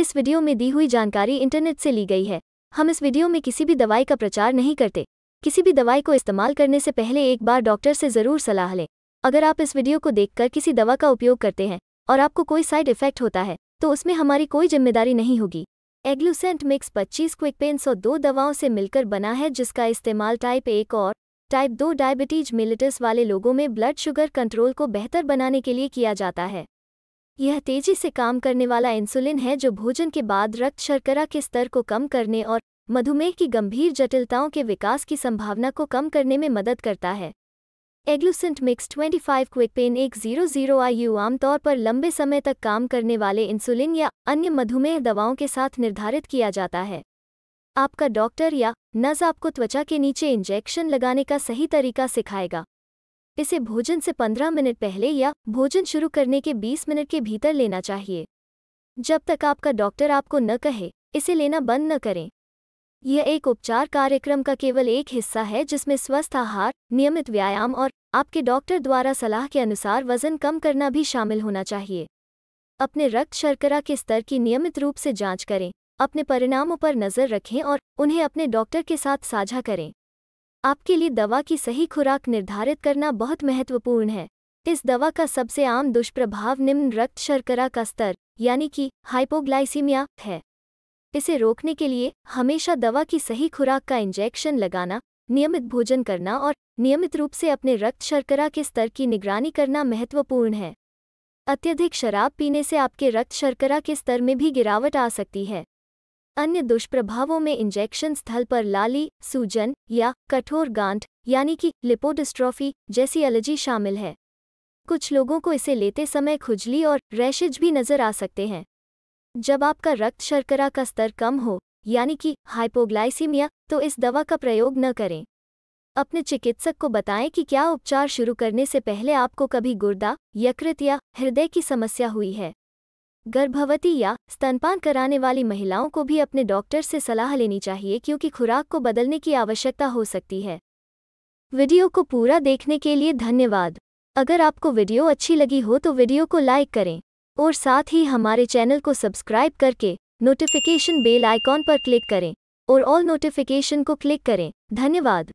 इस वीडियो में दी हुई जानकारी इंटरनेट से ली गई है हम इस वीडियो में किसी भी दवाई का प्रचार नहीं करते किसी भी दवाई को इस्तेमाल करने से पहले एक बार डॉक्टर से ज़रूर सलाह लें अगर आप इस वीडियो को देखकर किसी दवा का उपयोग करते हैं और आपको कोई साइड इफेक्ट होता है तो उसमें हमारी कोई जिम्मेदारी नहीं होगी एग्लूसेंट मिक्स पच्चीस क्विक पेन सौ दो दवाओं से मिलकर बना है जिसका इस्तेमाल टाइप एक और टाइप दो डायबिटीज मिलिटस वाले लोगों में ब्लड शुगर कंट्रोल को बेहतर बनाने के लिए किया जाता है यह तेजी से काम करने वाला इंसुलिन है जो भोजन के बाद रक्त शर्करा के स्तर को कम करने और मधुमेह की गंभीर जटिलताओं के विकास की संभावना को कम करने में मदद करता है एग्लूसेंट मिक्स 25 क्विक पेन एक जीरो जीरो आईयू आमतौर पर लंबे समय तक काम करने वाले इंसुलिन या अन्य मधुमेह दवाओं के साथ निर्धारित किया जाता है आपका डॉक्टर या नज आपको त्वचा के नीचे इंजेक्शन लगाने का सही तरीका सिखाएगा इसे भोजन से 15 मिनट पहले या भोजन शुरू करने के 20 मिनट के भीतर लेना चाहिए जब तक आपका डॉक्टर आपको न कहे इसे लेना बंद न करें यह एक उपचार कार्यक्रम का केवल एक हिस्सा है जिसमें स्वस्थ आहार नियमित व्यायाम और आपके डॉक्टर द्वारा सलाह के अनुसार वजन कम करना भी शामिल होना चाहिए अपने रक्त शर्करा के स्तर की नियमित रूप से जांच करें अपने परिणामों पर नज़र रखें और उन्हें अपने डॉक्टर के साथ साझा करें आपके लिए दवा की सही खुराक निर्धारित करना बहुत महत्वपूर्ण है इस दवा का सबसे आम दुष्प्रभाव निम्न रक्त शर्करा का स्तर यानी कि हाइपोग्लाइसीमिया है इसे रोकने के लिए हमेशा दवा की सही खुराक का इंजेक्शन लगाना नियमित भोजन करना और नियमित रूप से अपने रक्त शर्करा के स्तर की निगरानी करना महत्वपूर्ण है अत्यधिक शराब पीने से आपके रक्त शर्करा के स्तर में भी गिरावट आ सकती है अन्य दुष्प्रभावों में इंजेक्शन स्थल पर लाली सूजन या कठोर गांठ यानी कि लिपोडिस्ट्रॉफी जैसी एलर्जी शामिल है कुछ लोगों को इसे लेते समय खुजली और रैशेज भी नजर आ सकते हैं जब आपका रक्त शर्करा का स्तर कम हो यानी कि हाइपोग्लाइसीमिया तो इस दवा का प्रयोग न करें अपने चिकित्सक को बताएं कि क्या उपचार शुरू करने से पहले आपको कभी गुर्दा यकृत या हृदय की समस्या हुई है गर्भवती या स्तनपान कराने वाली महिलाओं को भी अपने डॉक्टर से सलाह लेनी चाहिए क्योंकि खुराक को बदलने की आवश्यकता हो सकती है वीडियो को पूरा देखने के लिए धन्यवाद अगर आपको वीडियो अच्छी लगी हो तो वीडियो को लाइक करें और साथ ही हमारे चैनल को सब्सक्राइब करके नोटिफिकेशन बेल आइकॉन पर क्लिक करें और ऑल नोटिफिकेशन को क्लिक करें धन्यवाद